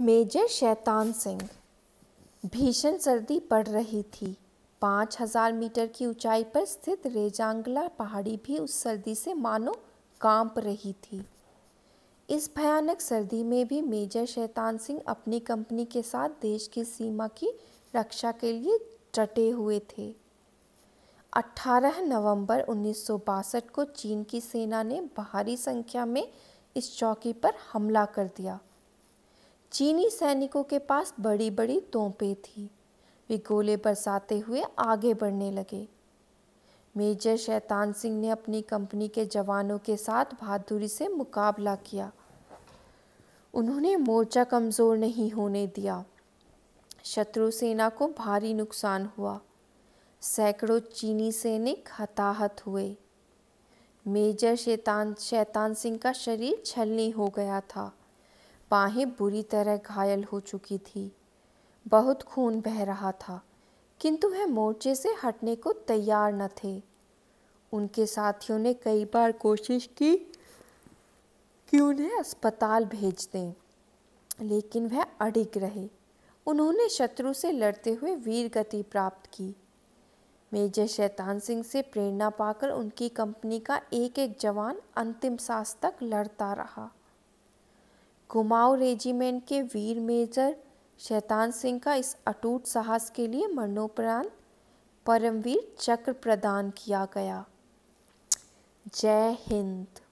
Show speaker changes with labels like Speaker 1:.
Speaker 1: major शैतान सिंह भीषण सर्दी पड़ रही थी पाँच हजार मीटर की ऊंचाई पर स्थित रेजांगला पहाड़ी भी उस सर्दी से मानो कांप रही थी इस भयानक सर्दी में भी मेजर शैतान सिंह अपनी कंपनी के साथ देश की सीमा की रक्षा के लिए डटे हुए थे 18 नवंबर उन्नीस को चीन की सेना ने भारी संख्या में इस चौकी पर हमला कर दिया चीनी सैनिकों के पास बड़ी बड़ी तोपें थीं वे गोले बरसाते हुए आगे बढ़ने लगे मेजर शैतान सिंह ने अपनी कंपनी के जवानों के साथ बहादुरी से मुकाबला किया उन्होंने मोर्चा कमज़ोर नहीं होने दिया शत्रु सेना को भारी नुकसान हुआ सैकड़ों चीनी सैनिक हताहत हुए मेजर शैतान शैतान सिंह का शरीर छलनी हो गया था बाहें बुरी तरह घायल हो चुकी थी बहुत खून बह रहा था किंतु वह मोर्चे से हटने को तैयार न थे उनके साथियों ने कई बार कोशिश की कि उन्हें अस्पताल भेज दें लेकिन वह अड़िग रहे उन्होंने शत्रु से लड़ते हुए वीर गति प्राप्त की मेजर शैतान सिंह से प्रेरणा पाकर उनकी कंपनी का एक एक जवान अंतिम सांस तक लड़ता रहा कुमाऊ रेजिमेंट के वीर मेजर शैतान सिंह का इस अटूट साहस के लिए मरणोपरांत परमवीर चक्र प्रदान किया गया जय हिंद